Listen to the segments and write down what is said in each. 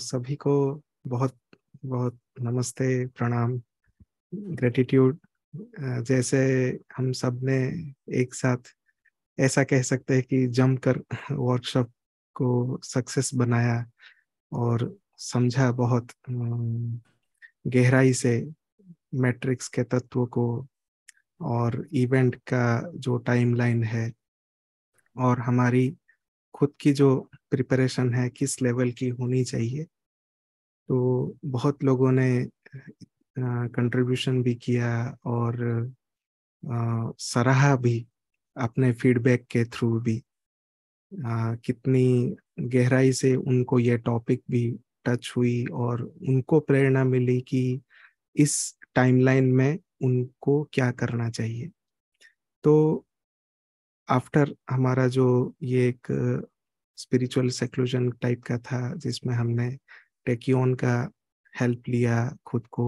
सभी को बहुत बहुत नमस्ते प्रणाम ग्रेटिट्यूड जैसे हम सब ने एक साथ ऐसा कह सकते हैं कि जमकर वर्कशॉप को सक्सेस बनाया और समझा बहुत गहराई से मैट्रिक्स के तत्व को और इवेंट का जो टाइमलाइन है और हमारी खुद की जो प्रिपरेशन है किस लेवल की होनी चाहिए तो बहुत लोगों ने कंट्रीब्यूशन भी किया और सराहा भी अपने फीडबैक के थ्रू भी आ, कितनी गहराई से उनको ये टॉपिक भी टच हुई और उनको प्रेरणा मिली कि इस टाइमलाइन में उनको क्या करना चाहिए तो आफ्टर हमारा जो ये एक स्पिरिचुअल सेक्लूजन टाइप का था जिसमें हमने टेक्योन का हेल्प लिया खुद को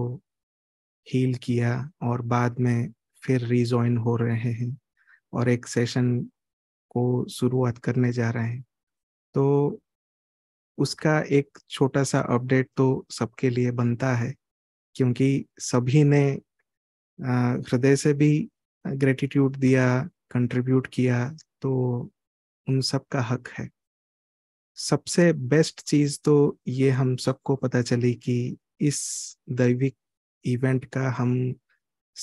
हील किया और बाद में फिर रिजॉइन हो रहे हैं और एक सेशन को शुरुआत करने जा रहे हैं तो उसका एक छोटा सा अपडेट तो सबके लिए बनता है क्योंकि सभी ने हृदय से भी ग्रेटिट्यूड दिया कंट्रीब्यूट किया तो उन सब का हक है सबसे बेस्ट चीज तो ये हम सबको पता चली कि इस दैविक इवेंट का हम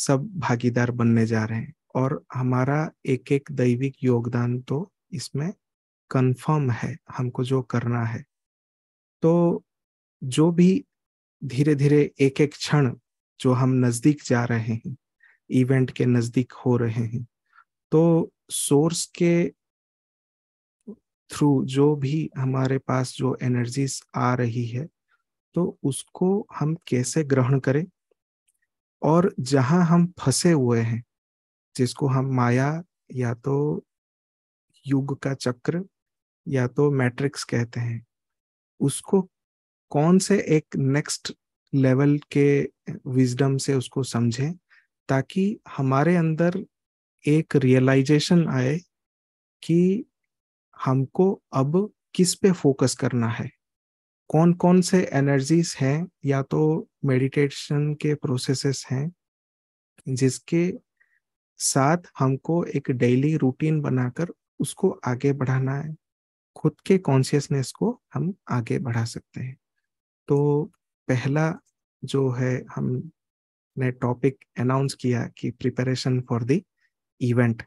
सब भागीदार बनने जा रहे हैं और हमारा एक एक दैविक योगदान तो इसमें कंफर्म है हमको जो करना है तो जो भी धीरे धीरे एक एक क्षण जो हम नजदीक जा रहे हैं इवेंट के नजदीक हो रहे हैं तो सोर्स के थ्रू जो भी हमारे पास जो एनर्जीज आ रही है तो उसको हम कैसे ग्रहण करें और जहां हम फंसे हुए हैं जिसको हम माया या तो युग का चक्र या तो मैट्रिक्स कहते हैं उसको कौन से एक नेक्स्ट लेवल के विजडम से उसको समझें ताकि हमारे अंदर एक रियलाइजेशन आए कि हमको अब किस पे फोकस करना है कौन कौन से एनर्जीज हैं या तो मेडिटेशन के प्रोसेसेस हैं जिसके साथ हमको एक डेली रूटीन बनाकर उसको आगे बढ़ाना है खुद के कॉन्शियसनेस को हम आगे बढ़ा सकते हैं तो पहला जो है हमने टॉपिक अनाउंस किया कि प्रिपरेशन फॉर द इवेंट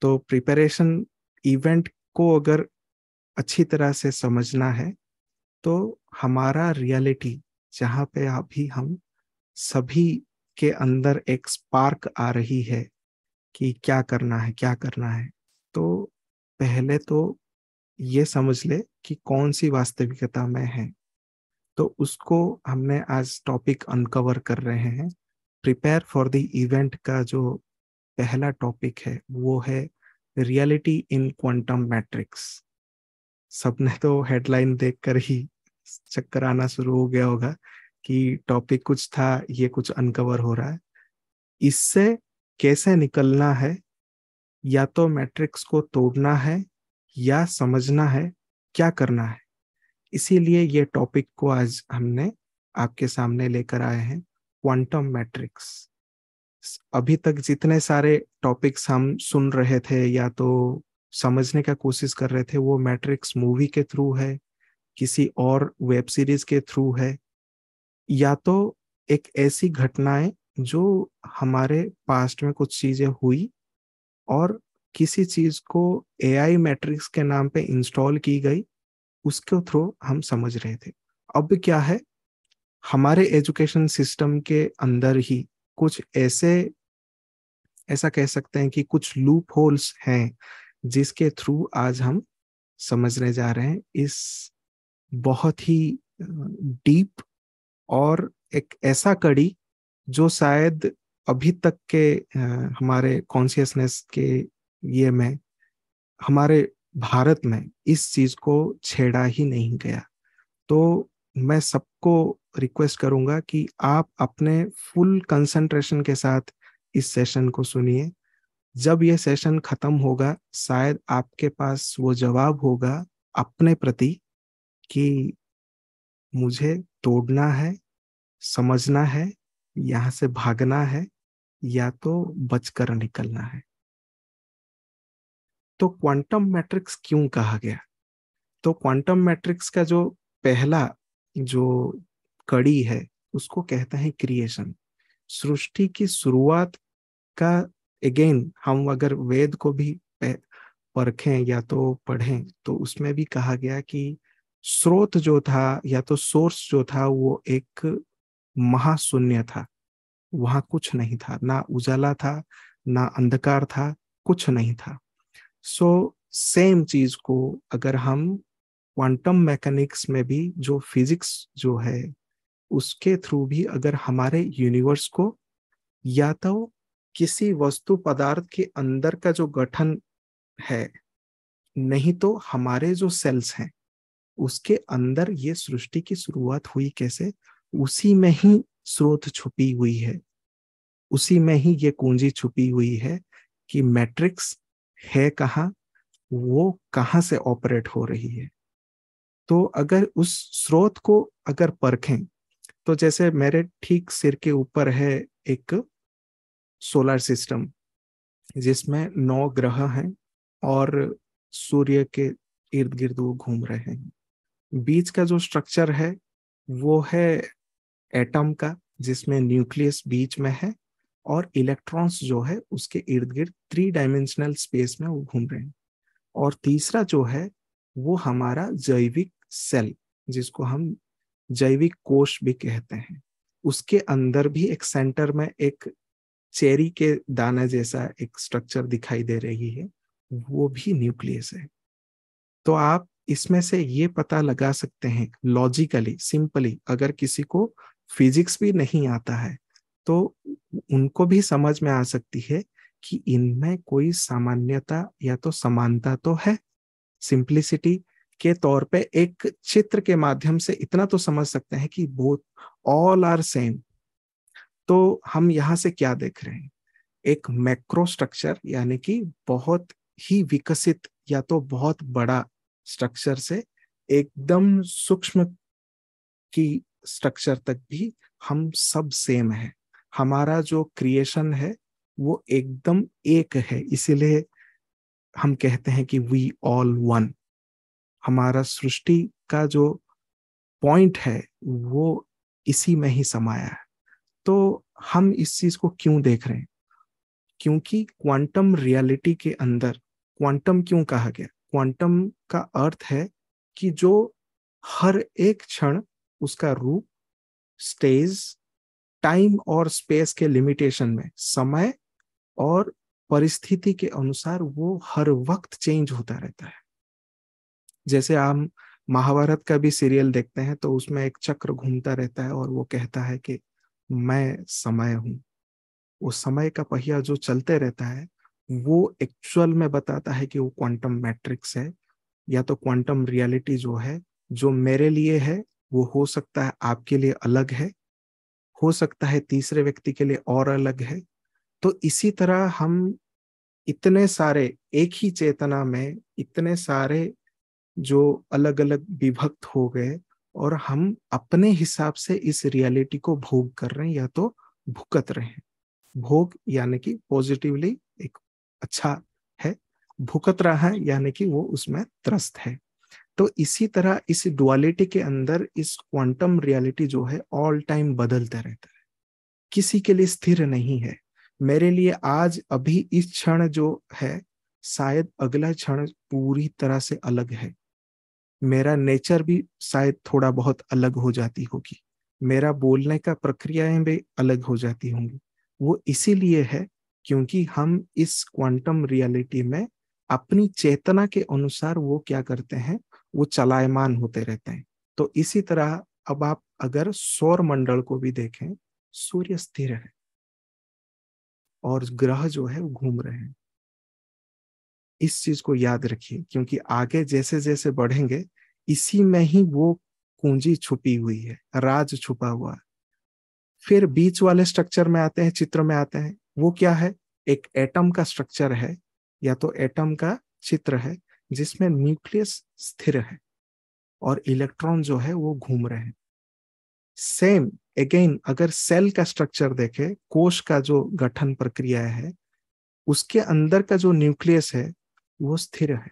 तो प्रिपरेशन इवेंट को अगर अच्छी तरह से समझना है तो हमारा रियलिटी जहाँ पे अभी हम सभी के अंदर एक स्पार्क आ रही है कि क्या करना है क्या करना है तो पहले तो ये समझ ले कि कौन सी वास्तविकता में है तो उसको हमने आज टॉपिक अनकवर कर रहे हैं प्रिपेयर फॉर द इवेंट का जो पहला टॉपिक है वो है रियलिटी इन क्वांटम मैट्रिक्स सबने तो हेडलाइन देखकर ही चक्कर आना शुरू हो गया होगा कि टॉपिक कुछ था ये कुछ अनकवर हो रहा है इससे कैसे निकलना है या तो मैट्रिक्स को तोड़ना है या समझना है क्या करना है इसीलिए ये टॉपिक को आज हमने आपके सामने लेकर आए हैं क्वांटम मैट्रिक्स अभी तक जितने सारे टॉपिक्स हम सुन रहे थे या तो समझने का कोशिश कर रहे थे वो मैट्रिक्स मूवी के थ्रू है किसी और वेब सीरीज के थ्रू है या तो एक ऐसी घटनाएं जो हमारे पास्ट में कुछ चीजें हुई और किसी चीज को एआई मैट्रिक्स के नाम पे इंस्टॉल की गई उसके थ्रू हम समझ रहे थे अब क्या है हमारे एजुकेशन सिस्टम के अंदर ही कुछ ऐसे ऐसा कह सकते हैं कि कुछ लूप होल्स हैं जिसके थ्रू आज हम समझने जा रहे हैं इस बहुत ही डीप और एक ऐसा कड़ी जो शायद अभी तक के हमारे कॉन्शियसनेस के ये में हमारे भारत में इस चीज को छेड़ा ही नहीं गया तो मैं सबको रिक्वेस्ट करूंगा कि आप अपने फुल कंसंट्रेशन के साथ इस सेशन को सुनिए जब यह सेशन खत्म होगा शायद आपके पास वो जवाब होगा अपने प्रति कि मुझे तोड़ना है समझना है यहाँ से भागना है या तो बचकर निकलना है तो क्वांटम मैट्रिक्स क्यों कहा गया तो क्वांटम मैट्रिक्स का जो पहला जो कड़ी है उसको कहते हैं क्रिएशन सृष्टि की शुरुआत का अगेन हम अगर वेद को भी परखें या तो पढ़ें तो उसमें भी कहा गया कि स्रोत जो था या तो सोर्स जो था वो एक महाशून्य था वहां कुछ नहीं था ना उजाला था ना अंधकार था कुछ नहीं था सो so, सेम चीज को अगर हम क्वांटम मैकेनिक्स में भी जो फिजिक्स जो है उसके थ्रू भी अगर हमारे यूनिवर्स को या तो किसी वस्तु पदार्थ के अंदर का जो गठन है नहीं तो हमारे जो सेल्स हैं उसके अंदर ये सृष्टि की शुरुआत हुई कैसे उसी में ही स्रोत छुपी हुई है उसी में ही ये कुंजी छुपी हुई है कि मैट्रिक्स है कहाँ वो कहाँ से ऑपरेट हो रही है तो अगर उस स्रोत को अगर परखें तो जैसे मेरे ठीक सिर के ऊपर है एक सोलर सिस्टम जिसमें नौ ग्रह हैं और सूर्य के इर्द गिर्द वो घूम रहे हैं बीच का जो स्ट्रक्चर है वो है एटम का जिसमें न्यूक्लियस बीच में है और इलेक्ट्रॉन्स जो है उसके इर्द गिर्द थ्री डायमेंशनल स्पेस में वो घूम रहे हैं और तीसरा जो है वो हमारा जैविक सेल जिसको हम जैविक कोष भी कहते हैं उसके अंदर भी एक सेंटर में एक चेरी के दाने जैसा एक स्ट्रक्चर दिखाई दे रही है वो भी न्यूक्लियस है तो आप इसमें से ये पता लगा सकते हैं लॉजिकली सिंपली अगर किसी को फिजिक्स भी नहीं आता है तो उनको भी समझ में आ सकती है कि इनमें कोई सामान्यता या तो समानता तो है सिंप्लिसिटी के तौर पे एक चित्र के माध्यम से इतना तो समझ सकते हैं कि बोथ ऑल आर सेम तो हम यहां से क्या देख रहे हैं एक मैक्रो स्ट्रक्चर यानी कि बहुत ही विकसित या तो बहुत बड़ा स्ट्रक्चर से एकदम सूक्ष्म की स्ट्रक्चर तक भी हम सब सेम है हमारा जो क्रिएशन है वो एकदम एक है इसीलिए हम कहते हैं कि वी ऑल वन हमारा सृष्टि का जो पॉइंट है वो इसी में ही समाया है तो हम इस चीज को क्यों देख रहे हैं क्योंकि क्वांटम रियलिटी के अंदर क्वांटम क्यों कहा गया क्वांटम का अर्थ है कि जो हर एक क्षण उसका रूप स्टेज टाइम और स्पेस के लिमिटेशन में समय और परिस्थिति के अनुसार वो हर वक्त चेंज होता रहता है जैसे हम महाभारत का भी सीरियल देखते हैं तो उसमें एक चक्र घूमता रहता है और वो कहता है कि मैं समय हूँ वो समय का पहिया जो चलते रहता है वो एक्चुअल में बताता है कि वो क्वांटम मैट्रिक्स है या तो क्वांटम रियलिटी जो है जो मेरे लिए है वो हो सकता है आपके लिए अलग है हो सकता है तीसरे व्यक्ति के लिए और अलग है तो इसी तरह हम इतने सारे एक ही चेतना में इतने सारे जो अलग अलग विभक्त हो गए और हम अपने हिसाब से इस रियलिटी को भोग कर रहे हैं या तो भुगत रहे हैं भोग यानी कि पॉजिटिवली एक अच्छा है भुगत रहा है यानी कि वो उसमें त्रस्त है तो इसी तरह इस डुअलिटी के अंदर इस क्वांटम रियलिटी जो है ऑल टाइम बदलता रहता है किसी के लिए स्थिर नहीं है मेरे लिए आज अभी इस क्षण जो है शायद अगला क्षण पूरी तरह से अलग है मेरा नेचर भी शायद थोड़ा बहुत अलग हो जाती होगी मेरा बोलने का प्रक्रियाएं भी अलग हो जाती होंगी वो इसीलिए है क्योंकि हम इस क्वांटम रियलिटी में अपनी चेतना के अनुसार वो क्या करते हैं वो चलायमान होते रहते हैं तो इसी तरह अब आप अगर सौर मंडल को भी देखें सूर्य स्थिर है और ग्रह जो है वो घूम रहे हैं इस चीज को याद रखिए क्योंकि आगे जैसे जैसे बढ़ेंगे इसी में ही वो कुंजी छुपी हुई है राज छुपा हुआ है फिर बीच वाले स्ट्रक्चर में आते हैं चित्र में आते हैं वो क्या है एक एटम का स्ट्रक्चर है या तो एटम का चित्र है जिसमें न्यूक्लियस स्थिर है और इलेक्ट्रॉन जो है वो घूम रहे हैं सेम अगेन अगर सेल का स्ट्रक्चर देखे कोश का जो गठन प्रक्रिया है उसके अंदर का जो न्यूक्लियस है वो स्थिर है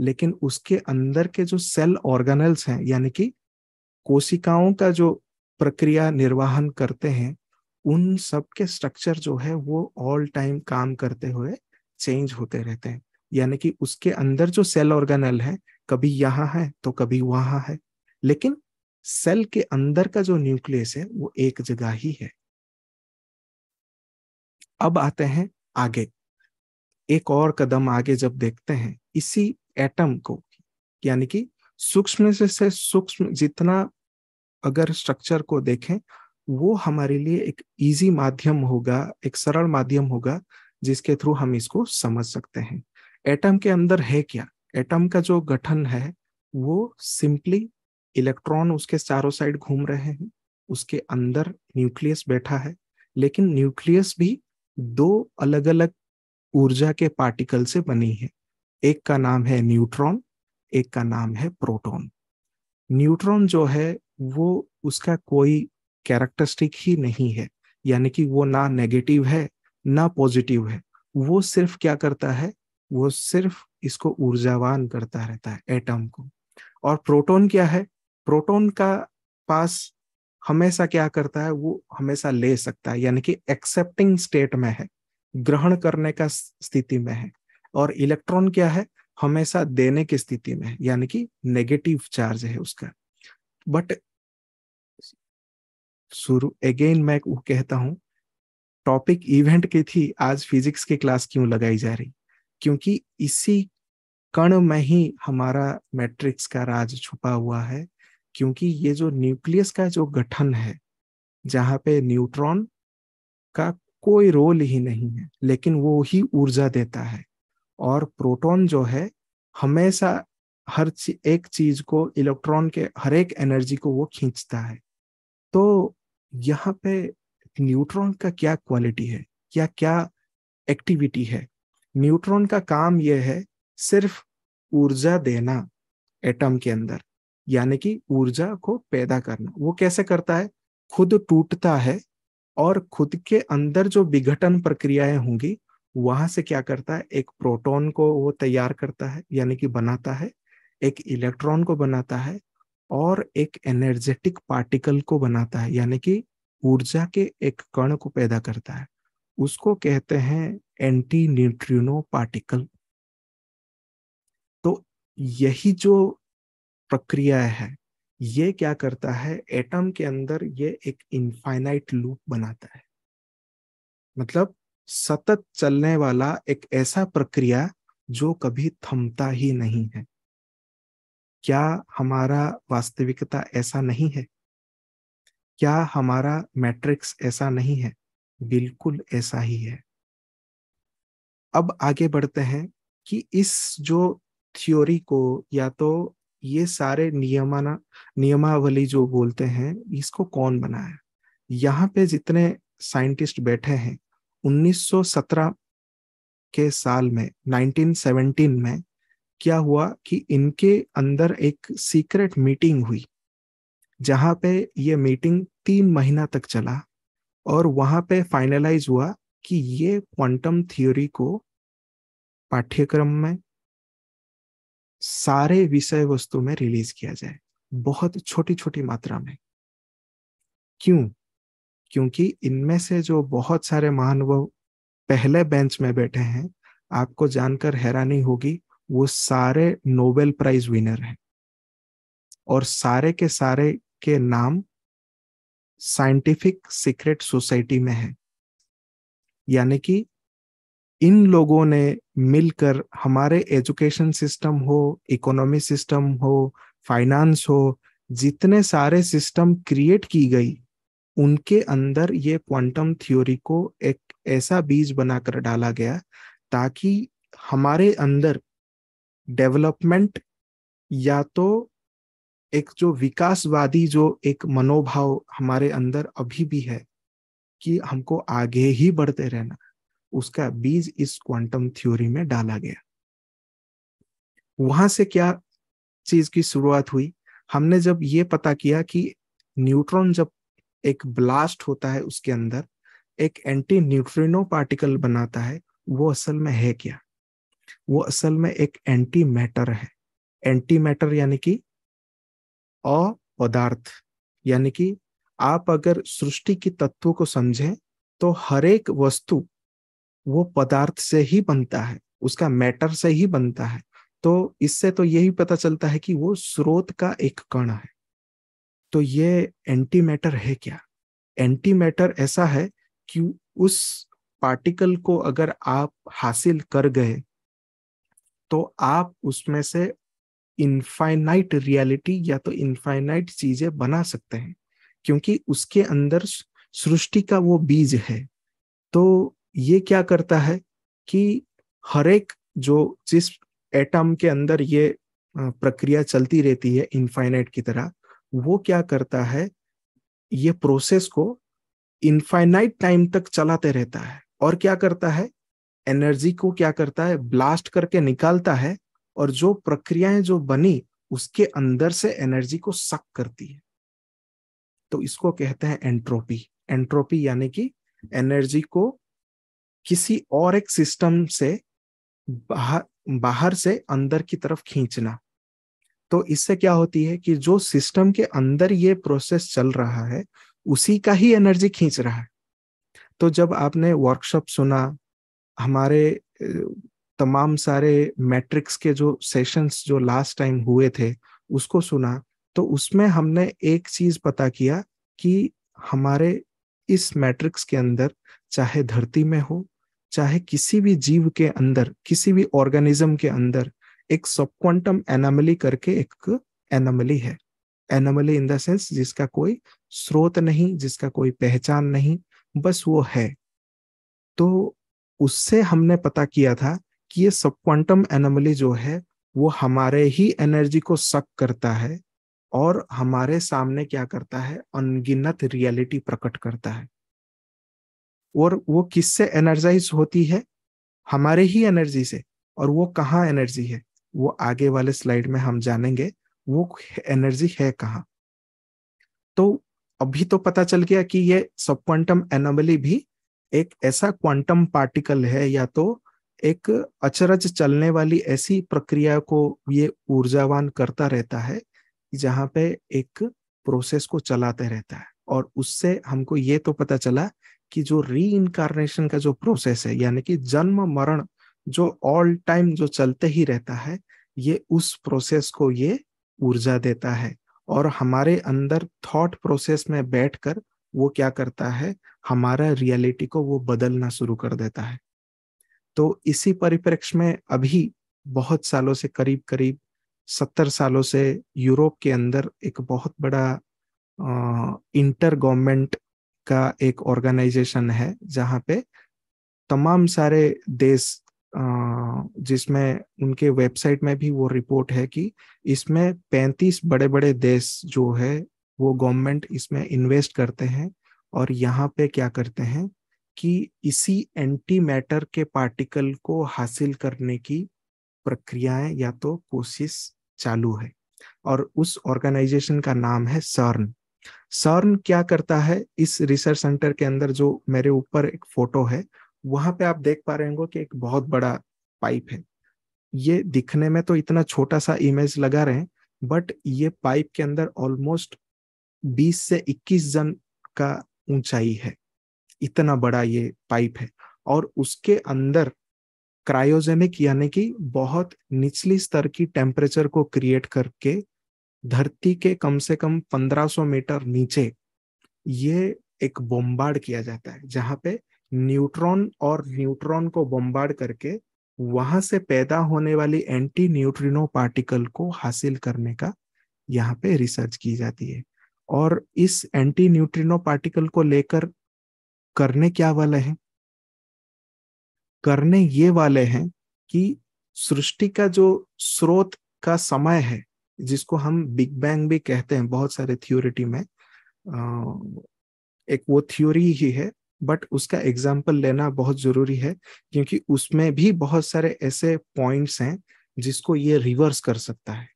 लेकिन उसके अंदर के जो सेल ऑर्गेनल्स हैं यानी कि कोशिकाओं का जो प्रक्रिया निर्वाहन करते हैं उन सब के स्ट्रक्चर जो है वो ऑल टाइम काम करते हुए चेंज होते रहते हैं यानी कि उसके अंदर जो सेल ऑर्गेनल है कभी यहाँ है तो कभी वहां है लेकिन सेल के अंदर का जो न्यूक्लियस है वो एक जगह ही है अब आते हैं आगे एक और कदम आगे जब देखते हैं इसी एटम को यानी कि सूक्ष्म से, से सूक्ष्म जितना अगर स्ट्रक्चर को देखें वो हमारे लिए एक इजी माध्यम होगा एक सरल माध्यम होगा जिसके थ्रू हम इसको समझ सकते हैं एटम के अंदर है क्या एटम का जो गठन है वो सिंपली इलेक्ट्रॉन उसके चारों साइड घूम रहे हैं उसके अंदर न्यूक्लियस बैठा है लेकिन न्यूक्लियस भी दो अलग अलग ऊर्जा के पार्टिकल से बनी है एक का नाम है न्यूट्रॉन एक का नाम है प्रोटॉन न्यूट्रॉन जो है वो उसका कोई कैरेक्टरिस्टिक ही नहीं है यानी कि वो ना नेगेटिव है ना पॉजिटिव है वो सिर्फ क्या करता है वो सिर्फ इसको ऊर्जावान करता रहता है एटम को और प्रोटॉन क्या है प्रोटॉन का पास हमेशा क्या करता है वो हमेशा ले सकता है यानी कि एक्सेप्टिंग स्टेट में है ग्रहण करने का स्थिति में है और इलेक्ट्रॉन क्या है हमेशा देने की स्थिति में है यानी कि नेगेटिव चार्ज है उसका बट शुरू अगेन मैं वो कहता हूं टॉपिक इवेंट की थी आज फिजिक्स की क्लास क्यों लगाई जा रही क्योंकि इसी कण में ही हमारा मैट्रिक्स का राज छुपा हुआ है क्योंकि ये जो न्यूक्लियस का जो गठन है जहां पे न्यूट्रॉन का कोई रोल ही नहीं है लेकिन वो ही ऊर्जा देता है और प्रोटॉन जो है हमेशा हर ची, एक चीज को इलेक्ट्रॉन के हर एक एनर्जी को वो खींचता है तो यहाँ पे न्यूट्रॉन का क्या क्वालिटी है या क्या एक्टिविटी है न्यूट्रॉन का काम यह है सिर्फ ऊर्जा देना एटम के अंदर यानी कि ऊर्जा को पैदा करना वो कैसे करता है खुद टूटता है और खुद के अंदर जो विघटन प्रक्रियाएं होंगी वहां से क्या करता है एक प्रोटॉन को वो तैयार करता है यानी कि बनाता है एक इलेक्ट्रॉन को बनाता है और एक एनर्जेटिक पार्टिकल को बनाता है यानी कि ऊर्जा के एक कण को पैदा करता है उसको कहते हैं एंटी न्यूट्रिनो पार्टिकल तो यही जो प्रक्रिया है ये क्या करता है एटम के अंदर ये एक इनफाइनाइट लूप बनाता है मतलब सतत चलने वाला एक ऐसा प्रक्रिया जो कभी थमता ही नहीं है क्या हमारा वास्तविकता ऐसा नहीं है क्या हमारा मैट्रिक्स ऐसा नहीं है बिल्कुल ऐसा ही है अब आगे बढ़ते हैं कि इस जो थ्योरी को या तो ये सारे नियमाना नियमावली जो बोलते हैं इसको कौन बनाया यहाँ पे जितने साइंटिस्ट बैठे हैं 1917 के साल में 1917 में क्या हुआ कि इनके अंदर एक सीक्रेट मीटिंग हुई जहाँ पे ये मीटिंग तीन महीना तक चला और वहाँ पे फाइनलाइज हुआ कि ये क्वांटम थियोरी को पाठ्यक्रम में सारे विषय वस्तु में रिलीज किया जाए बहुत छोटी छोटी मात्रा में क्यों क्योंकि इनमें से जो बहुत सारे महानुभव पहले बेंच में बैठे हैं आपको जानकर हैरानी होगी वो सारे नोबेल प्राइज विनर हैं और सारे के सारे के नाम साइंटिफिक सीक्रेट सोसाइटी में है यानी कि इन लोगों ने मिलकर हमारे एजुकेशन सिस्टम हो इकोनॉमी सिस्टम हो फाइनेंस हो जितने सारे सिस्टम क्रिएट की गई उनके अंदर ये क्वांटम थ्योरी को एक ऐसा बीज बनाकर डाला गया ताकि हमारे अंदर डेवलपमेंट या तो एक जो विकासवादी जो एक मनोभाव हमारे अंदर अभी भी है कि हमको आगे ही बढ़ते रहना उसका बीज इस क्वांटम थ्योरी में डाला गया वहां से क्या चीज की शुरुआत हुई हमने जब ये पता किया कि न्यूट्रॉन जब एक ब्लास्ट होता है उसके अंदर एक एंटी न्यूट्रिनो पार्टिकल बनाता है वो असल में है क्या वो असल में एक एंटी मैटर है एंटी मैटर यानी कि अपदार्थ यानी कि आप अगर सृष्टि की तत्व को समझें तो हर एक वस्तु वो पदार्थ से ही बनता है उसका मैटर से ही बनता है तो इससे तो यही पता चलता है कि वो स्रोत का एक कण है तो ये एंटी मैटर है क्या एंटी मैटर ऐसा है कि उस पार्टिकल को अगर आप हासिल कर गए तो आप उसमें से इनफाइनाइट रियलिटी या तो इनफाइनाइट चीजें बना सकते हैं क्योंकि उसके अंदर सृष्टि का वो बीज है तो ये क्या करता है कि हर एक जो जिस एटम के अंदर ये प्रक्रिया चलती रहती है इनफाइनाइट की तरह वो क्या करता है ये प्रोसेस को इनफाइनाइट टाइम तक चलाते रहता है और क्या करता है एनर्जी को क्या करता है ब्लास्ट करके निकालता है और जो प्रक्रियाएं जो बनी उसके अंदर से एनर्जी को सक करती है तो इसको कहते हैं एंट्रोपी एंट्रोपी यानी कि एनर्जी को किसी और एक सिस्टम से बाहर बाहर से अंदर की तरफ खींचना तो इससे क्या होती है कि जो सिस्टम के अंदर ये प्रोसेस चल रहा है उसी का ही एनर्जी खींच रहा है तो जब आपने वर्कशॉप सुना हमारे तमाम सारे मैट्रिक्स के जो सेशंस जो लास्ट टाइम हुए थे उसको सुना तो उसमें हमने एक चीज पता किया कि हमारे इस मैट्रिक्स के अंदर चाहे धरती में हो चाहे किसी भी जीव के अंदर किसी भी ऑर्गेनिज्म के अंदर एक सब क्वांटम एनामली करके एक एनामली है एनामली इन द सेंस जिसका कोई स्रोत नहीं जिसका कोई पहचान नहीं बस वो है तो उससे हमने पता किया था कि ये सब क्वांटम एनामली जो है वो हमारे ही एनर्जी को सक करता है और हमारे सामने क्या करता है अनगिनत रियलिटी प्रकट करता है और वो किससे एनर्जाइज होती है हमारे ही एनर्जी से और वो कहाँ एनर्जी है वो आगे वाले स्लाइड में हम जानेंगे वो एनर्जी है कहाँ तो अभी तो पता चल गया कि ये सब क्वांटम एनोमली भी एक ऐसा क्वांटम पार्टिकल है या तो एक अचरज चलने वाली ऐसी प्रक्रिया को ये ऊर्जावान करता रहता है जहां पे एक प्रोसेस को चलाते रहता है और उससे हमको ये तो पता चला कि जो री इनकारनेशन का जो प्रोसेस है यानी कि जन्म मरण जो ऑल टाइम जो चलते ही रहता है ये उस प्रोसेस को ये ऊर्जा देता है और हमारे अंदर थॉट प्रोसेस में बैठकर वो क्या करता है हमारा रियलिटी को वो बदलना शुरू कर देता है तो इसी परिप्रेक्ष्य में अभी बहुत सालों से करीब करीब सत्तर सालों से यूरोप के अंदर एक बहुत बड़ा इंटर गवर्नमेंट का एक ऑर्गेनाइजेशन है जहाँ पे तमाम सारे देश जिसमें उनके वेबसाइट में भी वो रिपोर्ट है कि इसमें पैंतीस बड़े बड़े देश जो है वो गवर्नमेंट इसमें इन्वेस्ट करते हैं और यहाँ पे क्या करते हैं कि इसी एंटी मैटर के पार्टिकल को हासिल करने की प्रक्रियाएं या तो कोशिश चालू है और उस ऑर्गेनाइजेशन का नाम है सर्न सर्न क्या करता है इस रिसर्च सेंटर के अंदर जो मेरे ऊपर एक फोटो है वहां पे आप देख पा रहे होंगे कि एक बहुत बड़ा पाइप है ये दिखने में तो इतना छोटा सा इमेज लगा रहे हैं बट ये पाइप के अंदर ऑलमोस्ट 20 से 21 जन का ऊंचाई है इतना बड़ा ये पाइप है और उसके अंदर क्रायोजेनिक यानी कि बहुत निचली स्तर की टेम्परेचर को क्रिएट करके धरती के कम से कम 1500 मीटर नीचे ये एक बोम्बार्ड किया जाता है जहां पे न्यूट्रॉन और न्यूट्रॉन को बोम्बार्ड करके वहां से पैदा होने वाली एंटी न्यूट्रिनो पार्टिकल को हासिल करने का यहाँ पे रिसर्च की जाती है और इस एंटी न्यूट्रिनो पार्टिकल को लेकर करने क्या वाले हैं करने ये वाले हैं कि सृष्टि का जो स्रोत का समय है जिसको हम बिग बैंग भी कहते हैं बहुत सारे थ्योरिटी में एक वो थ्योरी ही है बट उसका एग्जाम्पल लेना बहुत जरूरी है क्योंकि उसमें भी बहुत सारे ऐसे पॉइंट्स हैं जिसको ये रिवर्स कर सकता है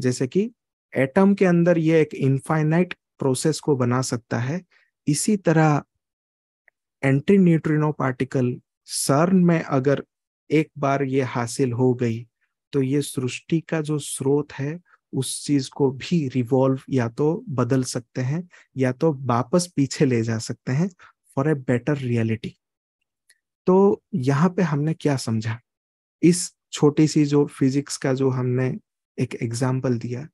जैसे कि एटम के अंदर ये एक इनफाइनाइट प्रोसेस को बना सकता है इसी तरह एंटी न्यूट्रिनो पार्टिकल सर्न में अगर एक बार ये हासिल हो गई तो ये सृष्टि का जो स्रोत है उस चीज को भी रिवॉल्व या तो बदल सकते हैं या तो वापस पीछे ले जा सकते हैं फॉर ए बेटर रियलिटी तो यहाँ पे हमने क्या समझा इस छोटी सी जो फिजिक्स का जो हमने एक एग्जाम्पल दिया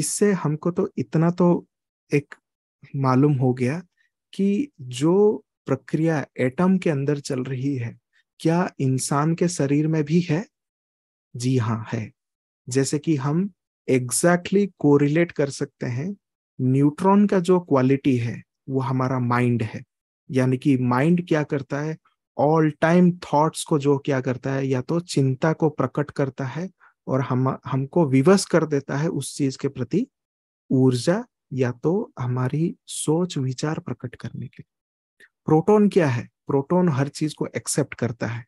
इससे हमको तो इतना तो एक मालूम हो गया कि जो प्रक्रिया एटम के अंदर चल रही है क्या इंसान के शरीर में भी है जी हाँ है जैसे कि हम एग्जैक्टली exactly कोरिलेट कर सकते हैं न्यूट्रॉन का जो क्वालिटी है वो हमारा माइंड है यानी कि माइंड क्या करता है ऑल टाइम थॉट्स को जो क्या करता है या तो चिंता को प्रकट करता है और हम हमको विवश कर देता है उस चीज के प्रति ऊर्जा या तो हमारी सोच विचार प्रकट करने के प्रोटॉन क्या है प्रोटॉन हर चीज को एक्सेप्ट करता है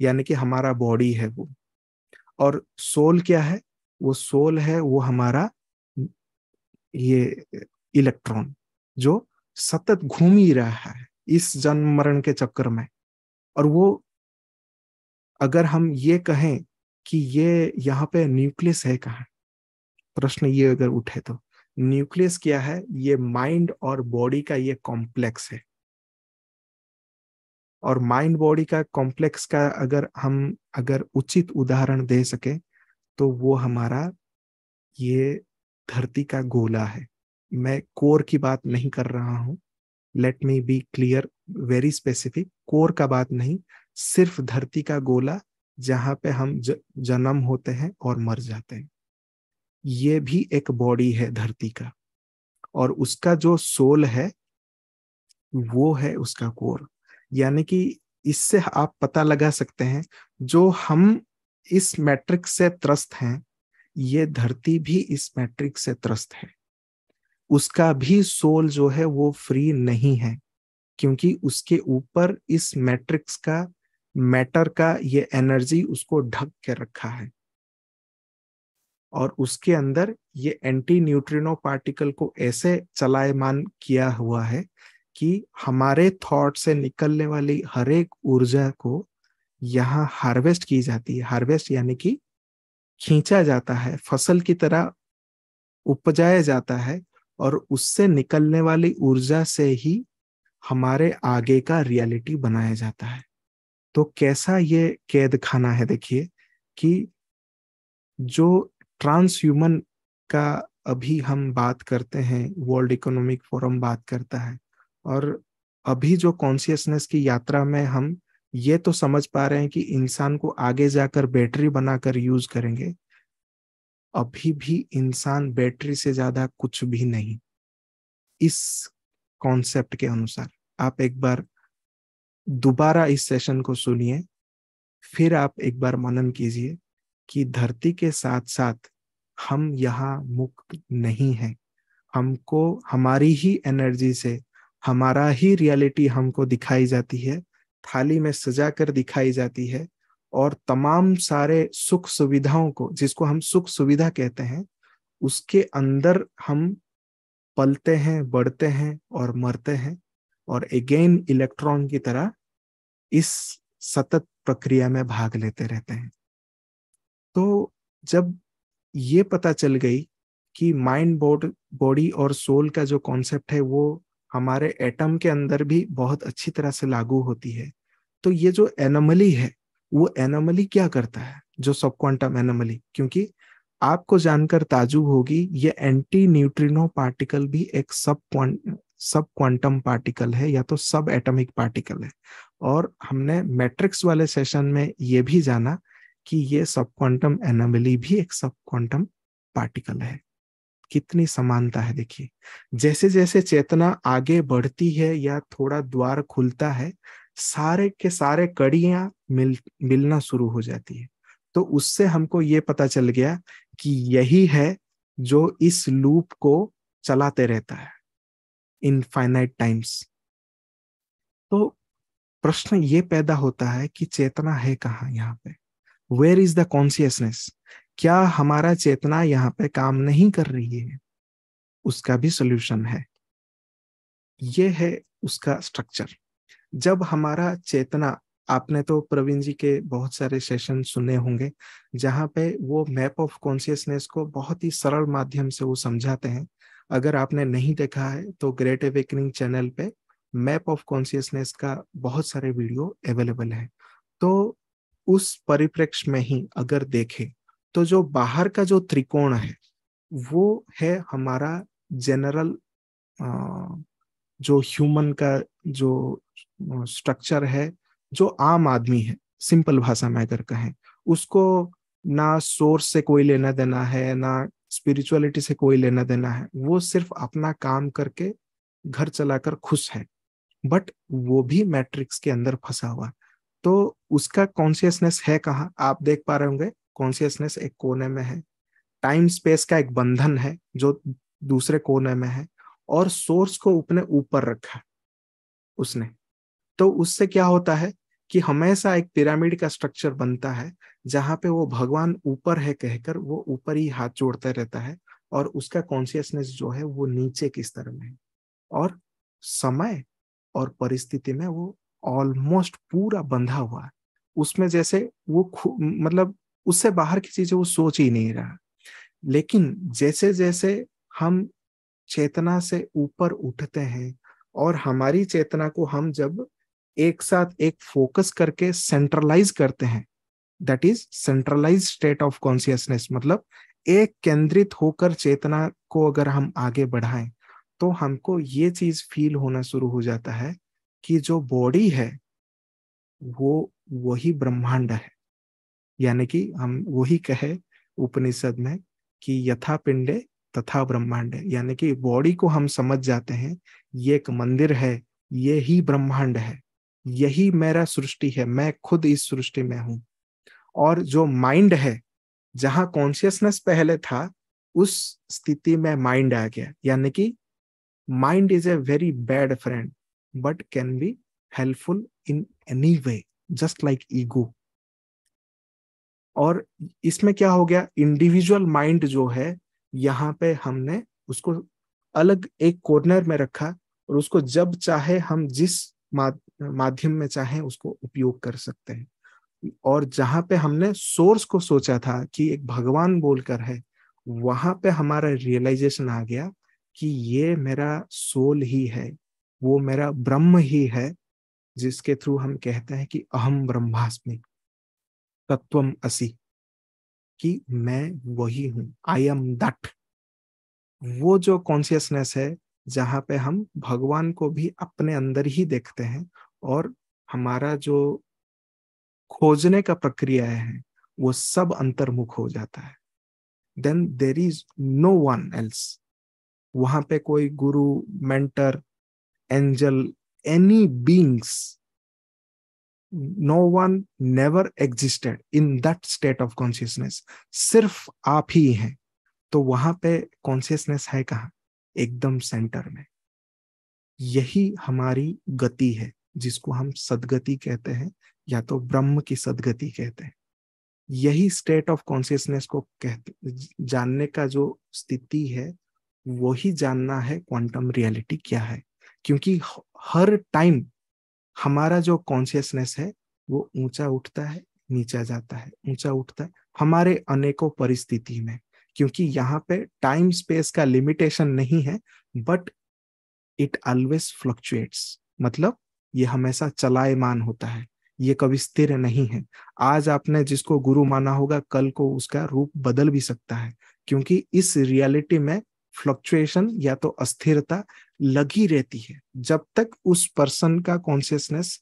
यानी कि हमारा बॉडी है वो और सोल क्या है वो सोल है वो हमारा ये इलेक्ट्रॉन जो सतत घूम ही रहा है इस जन्म मरण के चक्कर में और वो अगर हम ये कहें कि ये यहाँ पे न्यूक्लियस है कहा प्रश्न ये अगर उठे तो न्यूक्लियस क्या है ये माइंड और बॉडी का ये कॉम्प्लेक्स है और माइंड बॉडी का कॉम्प्लेक्स का अगर हम अगर उचित उदाहरण दे सके तो वो हमारा ये धरती का गोला है मैं कोर की बात नहीं कर रहा हूँ let me be clear very specific core का बात नहीं सिर्फ धरती का गोला जहाँ पे हम ज, जन्म होते हैं और मर जाते हैं ये भी एक बॉडी है धरती का और उसका जो सोल है वो है उसका कोर यानी कि इससे आप पता लगा सकते हैं जो हम इस मैट्रिक्स से त्रस्त हैं ये धरती भी इस मैट्रिक से त्रस्त है उसका भी सोल जो है वो फ्री नहीं है क्योंकि उसके ऊपर इस मैट्रिक्स का मैटर का ये एनर्जी उसको ढक के रखा है और उसके अंदर ये एंटी न्यूट्रिनो पार्टिकल को ऐसे चलायमान किया हुआ है कि हमारे थॉट से निकलने वाली हर एक ऊर्जा को यहाँ हार्वेस्ट की जाती है हार्वेस्ट यानी कि खींचा जाता है फसल की तरह उपजाया जाता है और उससे निकलने वाली ऊर्जा से ही हमारे आगे का रियलिटी बनाया जाता है तो कैसा ये कैद खाना है देखिए कि जो ट्रांस ह्यूमन का अभी हम बात करते हैं वर्ल्ड इकोनॉमिक फोरम बात करता है और अभी जो कॉन्सियसनेस की यात्रा में हम ये तो समझ पा रहे हैं कि इंसान को आगे जाकर बैटरी बनाकर यूज करेंगे अभी भी इंसान बैटरी से ज्यादा कुछ भी नहीं इस कॉन्सेप्ट के अनुसार आप एक बार दोबारा इस सेशन को सुनिए फिर आप एक बार मनन कीजिए कि धरती के साथ साथ हम यहाँ मुक्त नहीं हैं हमको हमारी ही एनर्जी से हमारा ही रियलिटी हमको दिखाई जाती है थाली में सजा कर दिखाई जाती है और तमाम सारे सुख सुविधाओं को जिसको हम सुख सुविधा कहते हैं उसके अंदर हम पलते हैं बढ़ते हैं और मरते हैं और अगेन इलेक्ट्रॉन की तरह इस सतत प्रक्रिया में भाग लेते रहते हैं तो जब ये पता चल गई कि माइंड बॉडी और सोल का जो कॉन्सेप्ट है वो हमारे एटम के अंदर भी बहुत अच्छी तरह से लागू होती है तो ये जो एनोमली है वो एनोमली क्या करता है जो सब क्वांटम एनोमली क्योंकि आपको जानकर ताजुब होगी ये एंटी न्यूट्रिनो पार्टिकल भी एक सब सब क्वांटम पार्टिकल है या तो सब एटॉमिक पार्टिकल है और हमने मैट्रिक्स वाले सेशन में ये भी जाना कि ये सब क्वांटम एनोमली भी एक सब क्वांटम पार्टिकल है कितनी समानता है देखिए जैसे जैसे चेतना आगे बढ़ती है या थोड़ा द्वार खुलता है सारे के सारे कड़ियां मिल मिलना शुरू हो जाती है तो उससे हमको ये पता चल गया कि यही है जो इस लूप को चलाते रहता है इनफाइनाइट टाइम्स तो प्रश्न ये पैदा होता है कि चेतना है कहाँ यहाँ पे वेयर इज द कॉन्सियसनेस क्या हमारा चेतना यहाँ पे काम नहीं कर रही है उसका भी सोल्यूशन है ये है उसका स्ट्रक्चर जब हमारा चेतना आपने तो प्रवीण जी के बहुत सारे सेशन सुने होंगे जहां पे वो मैप ऑफ कॉन्सियसनेस को बहुत ही सरल माध्यम से वो समझाते हैं अगर आपने नहीं देखा है तो ग्रेट अवेकनिंग चैनल पे मैप ऑफ कॉन्सियसनेस का बहुत सारे वीडियो अवेलेबल है तो उस परिप्रेक्ष्य में ही अगर देखें तो जो बाहर का जो त्रिकोण है वो है हमारा जनरल जो ह्यूमन का जो स्ट्रक्चर है जो आम आदमी है सिंपल भाषा में अगर कहें उसको ना सोर्स से कोई लेना देना है ना स्पिरिचुअलिटी से कोई लेना देना है वो सिर्फ अपना काम करके घर चलाकर खुश है बट वो भी मैट्रिक्स के अंदर फंसा हुआ तो उसका कॉन्शियसनेस है कहाँ आप देख पा रहे होंगे कॉन्सियसनेस एक कोने में है टाइम स्पेस का एक बंधन है जो दूसरे कोने में है और सोर्स को अपने ऊपर रखा उसने तो उससे क्या होता है कि हमेशा एक पिरामिड का स्ट्रक्चर बनता है जहां पे वो भगवान ऊपर है कहकर वो ऊपर ही हाथ जोड़ता रहता है और उसका कॉन्सियसनेस जो है वो नीचे किस तरह में है और समय और परिस्थिति में वो ऑलमोस्ट पूरा बंधा हुआ है उसमें जैसे वो मतलब उससे बाहर की चीजें वो सोच ही नहीं रहा लेकिन जैसे जैसे हम चेतना से ऊपर उठते हैं और हमारी चेतना को हम जब एक साथ एक फोकस करके सेंट्रलाइज करते हैं that is centralize state of consciousness मतलब एक केंद्रित होकर चेतना को अगर हम आगे बढ़ाएं तो हमको ये चीज फील होना शुरू हो जाता है कि जो बॉडी है वो वही ब्रह्मांड है यानी कि हम वही कहे उपनिषद में कि यथा पिंडे तथा ब्रह्मांड है यानी कि बॉडी को हम समझ जाते हैं ये एक मंदिर है ये ही ब्रह्मांड है यही मेरा सृष्टि है मैं खुद इस सृष्टि में हूं और जो माइंड है जहां कॉन्शियसनेस पहले था उस स्थिति में माइंड आ गया यानी कि mind is a very bad friend but can be helpful in any way just like ego और इसमें क्या हो गया इंडिविजुअल माइंड जो है यहाँ पे हमने उसको अलग एक कॉर्नर में रखा और उसको जब चाहे हम जिस माध्यम में चाहे उसको उपयोग कर सकते हैं और जहां पे हमने सोर्स को सोचा था कि एक भगवान बोलकर है वहां पे हमारा रियलाइजेशन आ गया कि ये मेरा सोल ही है वो मेरा ब्रह्म ही है जिसके थ्रू हम कहते हैं कि अहम ब्रह्मास्मि तत्वम असी कि मैं वही हूं आई एम दट वो जो कॉन्सियसनेस है जहाँ पे हम भगवान को भी अपने अंदर ही देखते हैं और हमारा जो खोजने का प्रक्रिया है वो सब अंतर्मुख हो जाता है then there is no one else वहां पे कोई guru mentor angel any beings no one never existed in that state of consciousness सिर्फ आप ही हैं तो वहां पे कॉन्शियसनेस है कहा एकदम सेंटर में यही हमारी गति है जिसको हम सदगति कहते हैं या तो ब्रह्म की सदगति कहते हैं यही स्टेट ऑफ कॉन्शियसनेस को कहते जानने का जो स्थिति है वही जानना है क्वांटम रियलिटी क्या है क्योंकि हर टाइम हमारा जो कॉन्शियसनेस है वो ऊंचा उठता है नीचा जाता है ऊंचा उठता है हमारे अनेकों परिस्थिति में क्योंकि यहाँ पे टाइम स्पेस का लिमिटेशन नहीं है बट इट ऑलवेज फ्लक्चुएट्स मतलब ये हमेशा चलायमान होता है ये कभी स्थिर नहीं है आज आपने जिसको गुरु माना होगा कल को उसका रूप बदल भी सकता है क्योंकि इस रियलिटी में फ्लक्चुएशन या तो अस्थिरता लगी रहती है जब तक उस पर्सन का कॉन्शियसनेस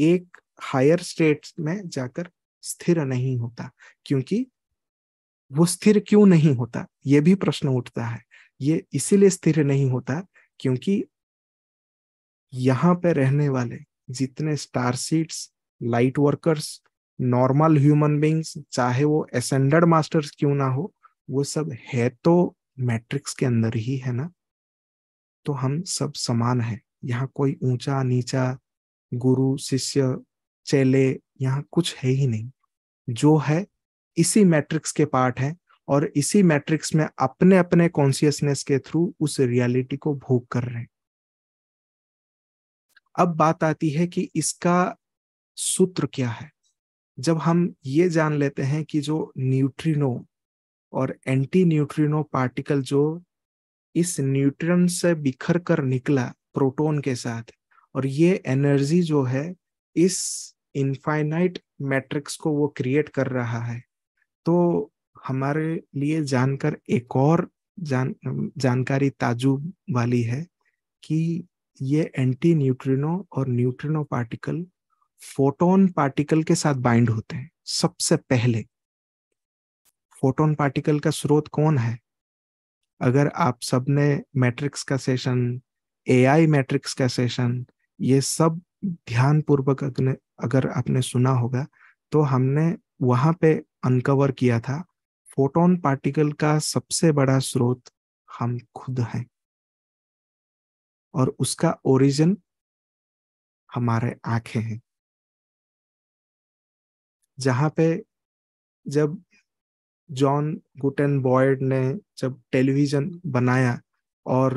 एक हायर स्टेट में जाकर स्थिर नहीं होता क्योंकि वो स्थिर क्यों नहीं होता ये भी प्रश्न उठता है ये इसीलिए स्थिर नहीं होता क्योंकि यहाँ पे रहने वाले जितने star seeds light workers normal human beings चाहे वो एसेंडेड मास्टर्स क्यों ना हो वो सब है तो मैट्रिक्स के अंदर ही है ना तो हम सब समान हैं यहाँ कोई ऊंचा नीचा गुरु शिष्य चेले यहाँ कुछ है ही नहीं जो है इसी मैट्रिक्स के पार्ट है और इसी मैट्रिक्स में अपने अपने कॉन्सियसनेस के थ्रू उस रियलिटी को भोग कर रहे हैं अब बात आती है कि इसका सूत्र क्या है जब हम ये जान लेते हैं कि जो न्यूट्रिनो और एंटी न्यूट्रिनो पार्टिकल जो इस न्यूट्रन से बिखर कर निकला प्रोटोन के साथ और ये एनर्जी जो है इस इनफाइनाइट मैट्रिक्स को वो क्रिएट कर रहा है तो हमारे लिए जानकर एक और जान जानकारी ताजुब वाली है कि ये एंटी न्यूट्रिनो और न्यूट्रिनो पार्टिकल फोटोन पार्टिकल के साथ बाइंड होते हैं सबसे पहले फोटोन पार्टिकल का स्रोत कौन है अगर आप सबने मैट्रिक्स का सेशन एआई मैट्रिक्स का सेशन ये सब ध्यान पूर्वक अगर आपने सुना होगा तो हमने वहां पे अनकवर किया था फोटोन पार्टिकल का सबसे बड़ा स्रोत हम खुद हैं और उसका ओरिजिन हमारे आंखें हैं जहां पे जब जॉन गुटेन बॉयड ने जब टेलीविजन बनाया और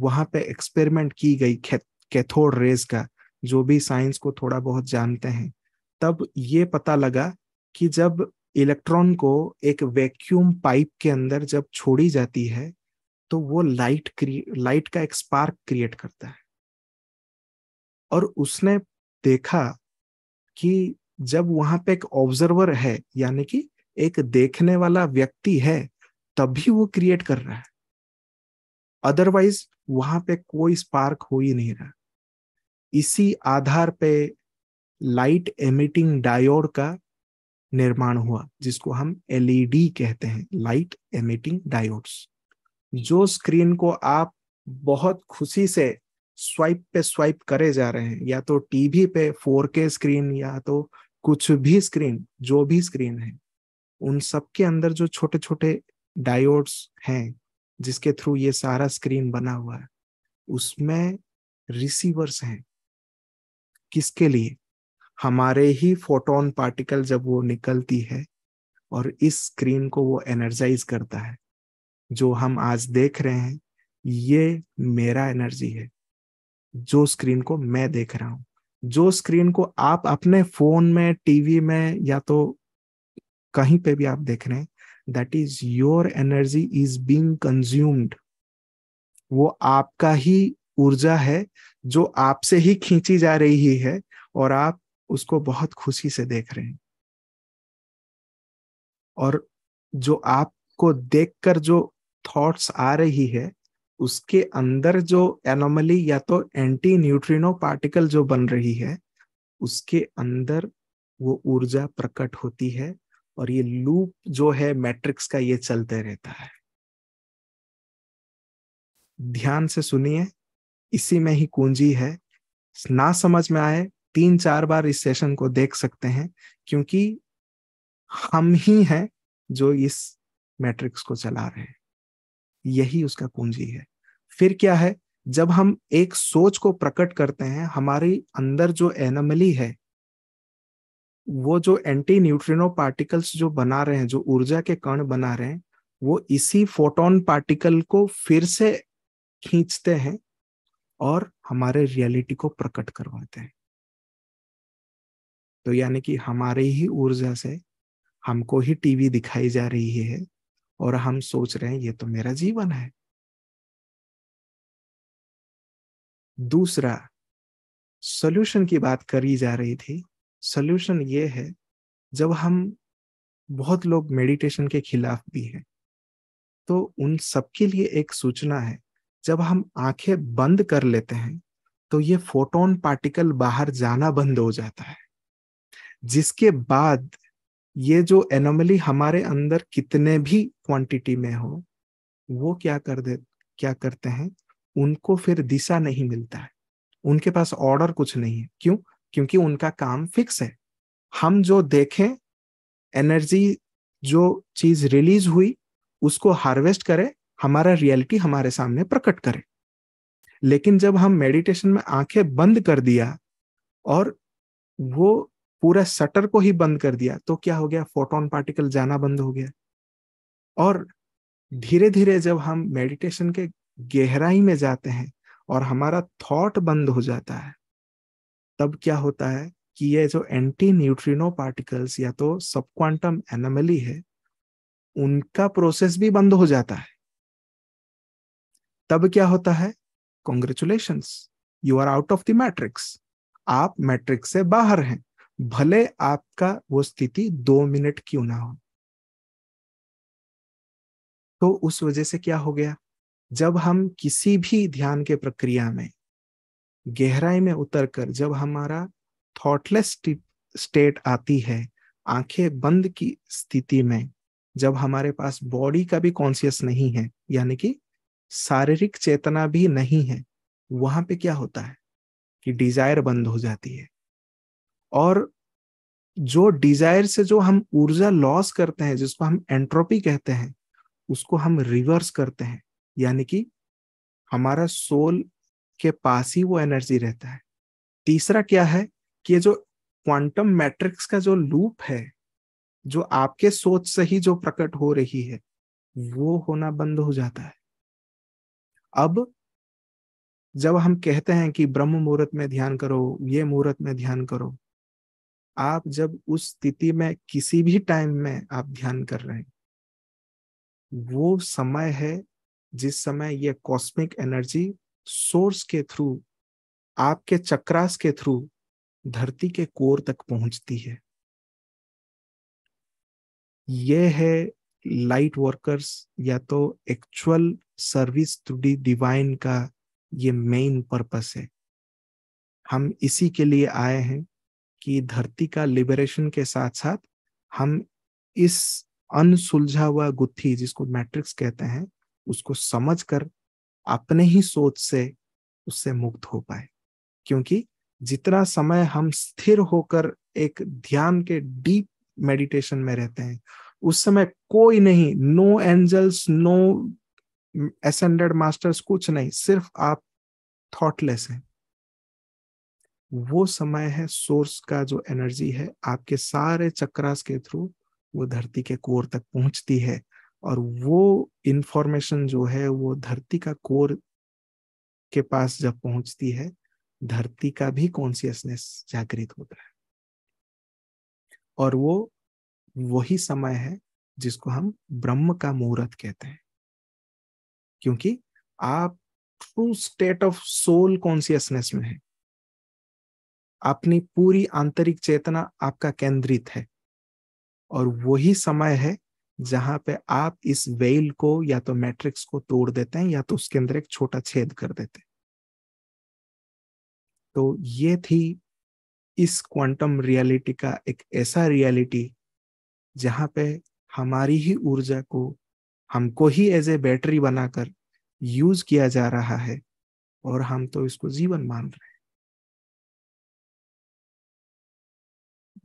वहां पे एक्सपेरिमेंट की गई कैथोड रेज का जो भी साइंस को थोड़ा बहुत जानते हैं तब ये पता लगा कि जब इलेक्ट्रॉन को एक वैक्यूम पाइप के अंदर जब छोड़ी जाती है तो वो लाइट लाइट का एक स्पार्क क्रिएट करता है और उसने देखा कि जब वहां पे एक ऑब्जर्वर है यानी कि एक देखने वाला व्यक्ति है तभी वो क्रिएट कर रहा है अदरवाइज वहां पे कोई स्पार्क हो ही नहीं रहा इसी आधार पे लाइट एमिटिंग डायोड का निर्माण हुआ जिसको हम एलईडी e कहते हैं लाइट एमिटिंग डायोड्स जो स्क्रीन को आप बहुत खुशी से स्वाइप पे स्वाइप करे जा रहे हैं या तो टीवी पे 4K स्क्रीन या तो कुछ भी स्क्रीन जो भी स्क्रीन है उन सब के अंदर जो छोटे छोटे डायोड्स हैं जिसके थ्रू ये सारा स्क्रीन बना हुआ है उसमें रिसीवर्स हैं किसके लिए हमारे ही फोटोन पार्टिकल जब वो निकलती है और इस स्क्रीन को वो एनर्जाइज करता है जो हम आज देख रहे हैं ये मेरा एनर्जी है जो स्क्रीन को मैं देख रहा हूं जो स्क्रीन को आप अपने फोन में टीवी में या तो कहीं पे भी आप देख रहे हैं that is your energy is being consumed वो आपका ही ऊर्जा है जो आपसे ही खींची जा रही है और आप उसको बहुत खुशी से देख रहे हैं और जो आपको देखकर जो थॉट्स आ रही है उसके अंदर जो एनोमली या तो एंटी न्यूट्रिनो पार्टिकल जो बन रही है उसके अंदर वो ऊर्जा प्रकट होती है और ये लूप जो है मैट्रिक्स का ये चलते रहता है ध्यान से सुनिए इसी में ही कुंजी है ना समझ में आए तीन चार बार इस सेशन को देख सकते हैं क्योंकि हम ही हैं जो इस मैट्रिक्स को चला रहे हैं यही उसका कुंजी है फिर क्या है जब हम एक सोच को प्रकट करते हैं हमारे अंदर जो एनमली है वो जो एंटी न्यूट्रिनो पार्टिकल्स जो बना रहे हैं जो ऊर्जा के कण बना रहे हैं वो इसी फोटोन पार्टिकल को फिर से खींचते हैं और हमारे रियलिटी को प्रकट करवाते हैं तो यानी कि हमारे ही ऊर्जा से हमको ही टीवी दिखाई जा रही है और हम सोच रहे हैं ये तो मेरा जीवन है दूसरा सॉल्यूशन की बात करी जा रही थी सोल्यूशन ये है जब हम बहुत लोग मेडिटेशन के खिलाफ भी हैं तो उन सबके लिए एक सूचना है जब हम आंखें बंद कर लेते हैं तो ये फोटोन पार्टिकल बाहर जाना बंद हो जाता है जिसके बाद ये जो एनोमली हमारे अंदर कितने भी क्वांटिटी में हो वो क्या कर दे क्या करते हैं उनको फिर दिशा नहीं मिलता है उनके पास ऑर्डर कुछ नहीं है क्यों क्योंकि उनका काम फिक्स है हम जो देखें एनर्जी जो चीज रिलीज हुई उसको हार्वेस्ट करें हमारा रियलिटी हमारे सामने प्रकट करे लेकिन जब हम मेडिटेशन में आंखें बंद कर दिया और वो पूरा शटर को ही बंद कर दिया तो क्या हो गया फोटोन पार्टिकल जाना बंद हो गया और धीरे धीरे जब हम मेडिटेशन के गहराई में जाते हैं और हमारा थॉट बंद हो जाता है तब क्या होता है कि ये जो एंटी न्यूट्रिनो पार्टिकल्स या तो सब क्वांटम एनमली है उनका प्रोसेस भी बंद हो जाता है तब क्या होता है congratulation you are out of the matrix आप मैट्रिक्स से बाहर हैं भले आपका वो स्थिति दो मिनट क्यों ना हो तो उस वजह से क्या हो गया जब हम किसी भी ध्यान के प्रक्रिया में गहराई में उतर कर जब हमारा थॉटलेस स्टेट आती है आंखें बंद की स्थिति में जब हमारे पास बॉडी का भी कॉन्सियस नहीं है यानी कि शारीरिक चेतना भी नहीं है वहां पे क्या होता है कि डिजायर बंद हो जाती है और जो डिजायर से जो हम ऊर्जा लॉस करते हैं जिसको हम एंट्रोपी कहते हैं उसको हम रिवर्स करते हैं यानी कि हमारा सोल के पास ही वो एनर्जी रहता है तीसरा क्या है कि ये जो क्वांटम मैट्रिक्स का जो लूप है जो आपके सोच से ही जो प्रकट हो रही है वो होना बंद हो जाता है अब जब हम कहते हैं कि ब्रह्म मुहूर्त में ध्यान करो ये मुहूर्त में ध्यान करो आप जब उस स्थिति में किसी भी टाइम में आप ध्यान कर रहे हैं वो समय है जिस समय ये कॉस्मिक एनर्जी सोर्स के थ्रू आपके चक्रास के थ्रू धरती के कोर तक पहुंचती है यह है लाइट वर्कर्स या तो actual service to the divine का ये मेन पर्पस है हम इसी के लिए आए हैं कि धरती का लिबरेशन के साथ साथ हम इस अनसुलझा हुआ गुत्थी जिसको मैट्रिक्स कहते हैं उसको समझ कर अपने ही सोच से उससे मुक्त हो पाए क्योंकि जितना समय हम स्थिर होकर एक ध्यान के डीप मेडिटेशन में रहते हैं उस समय कोई नहीं no angels no ascended masters कुछ नहीं सिर्फ आप थॉटलेस हैं वो समय है सोर्स का जो एनर्जी है आपके सारे चक्रास के थ्रू वो धरती के कोर तक पहुंचती है और वो इंफॉर्मेशन जो है वो धरती का कोर के पास जब पहुंचती है धरती का भी कॉन्सियसनेस जागृत होता है और वो वही समय है जिसको हम ब्रह्म का मुहूर्त कहते हैं क्योंकि आप true state of soul consciousness में है अपनी पूरी आंतरिक चेतना आपका केंद्रित है और वही समय है जहां पे आप इस वेल को या तो मैट्रिक्स को तोड़ देते हैं या तो उसके अंदर एक छोटा छेद कर देते हैं तो ये थी इस क्वांटम रियलिटी का एक ऐसा रियलिटी जहां पे हमारी ही ऊर्जा को हमको ही एज ए बैटरी बनाकर यूज किया जा रहा है और हम तो इसको जीवन मान रहे हैं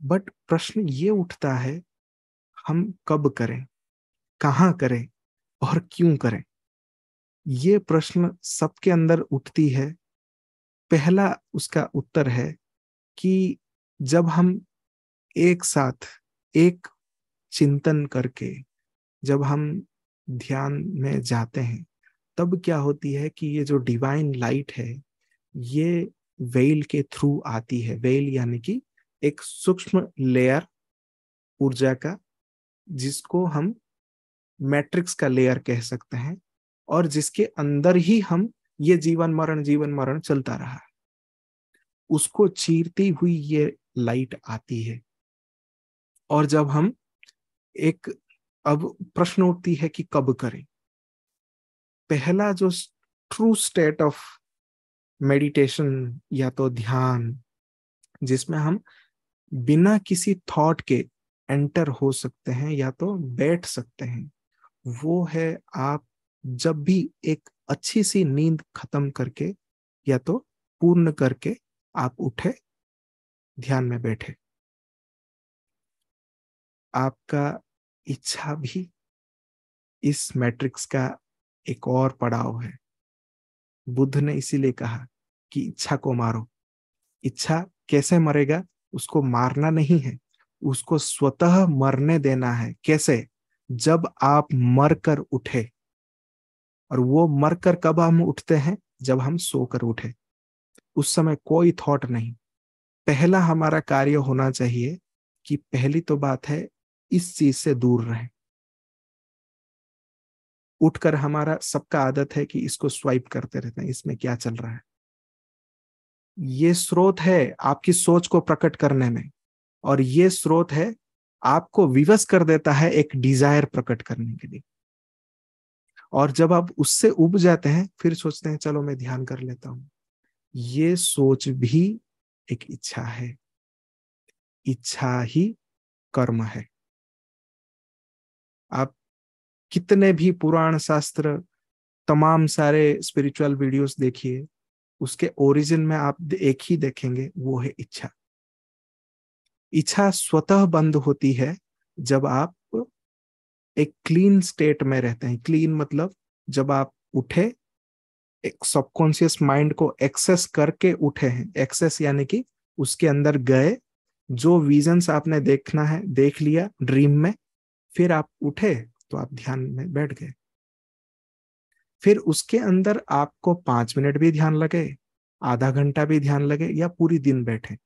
बट प्रश्न ये उठता है हम कब करें कहाँ करें और क्यों करें ये प्रश्न सबके अंदर उठती है पहला उसका उत्तर है कि जब हम एक साथ एक चिंतन करके जब हम ध्यान में जाते हैं तब क्या होती है कि ये जो डिवाइन लाइट है ये वेल के थ्रू आती है वेल यानी कि एक सूक्ष्म लेयर ऊर्जा का जिसको हम मैट्रिक्स का लेयर कह सकते हैं और जिसके अंदर ही हम ये जीवन मरण जीवन मरण चलता रहा उसको चीरती हुई ये लाइट आती है और जब हम एक अब प्रश्न उठती है कि कब करें पहला जो ट्रू स्टेट ऑफ मेडिटेशन या तो ध्यान जिसमें हम बिना किसी थॉट के एंटर हो सकते हैं या तो बैठ सकते हैं वो है आप जब भी एक अच्छी सी नींद खत्म करके या तो पूर्ण करके आप उठे ध्यान में बैठे आपका इच्छा भी इस मैट्रिक्स का एक और पड़ाव है बुद्ध ने इसीलिए कहा कि इच्छा को मारो इच्छा कैसे मरेगा उसको मारना नहीं है उसको स्वतः मरने देना है कैसे जब आप मर कर उठे और वो मर कर कब हम उठते हैं जब हम सोकर उठे उस समय कोई थॉट नहीं पहला हमारा कार्य होना चाहिए कि पहली तो बात है इस चीज से दूर रहे उठकर हमारा सबका आदत है कि इसको स्वाइप करते रहते हैं इसमें क्या चल रहा है ये स्रोत है आपकी सोच को प्रकट करने में और ये स्रोत है आपको विवश कर देता है एक डिजायर प्रकट करने के लिए और जब आप उससे उब जाते हैं फिर सोचते हैं चलो मैं ध्यान कर लेता हूं ये सोच भी एक इच्छा है इच्छा ही कर्म है आप कितने भी पुराण शास्त्र तमाम सारे स्पिरिचुअल वीडियोस देखिए उसके ओरिजिन में आप एक ही देखेंगे वो है इच्छा इच्छा स्वतः बंद होती है जब आप एक क्लीन स्टेट में रहते हैं क्लीन मतलब जब आप उठे एक सबकॉन्शियस माइंड को एक्सेस करके उठे हैं एक्सेस यानी कि उसके अंदर गए जो विजन्स आपने देखना है देख लिया ड्रीम में फिर आप उठे तो आप ध्यान में बैठ गए फिर उसके अंदर आपको पांच मिनट भी ध्यान लगे आधा घंटा भी ध्यान लगे या पूरी दिन बैठे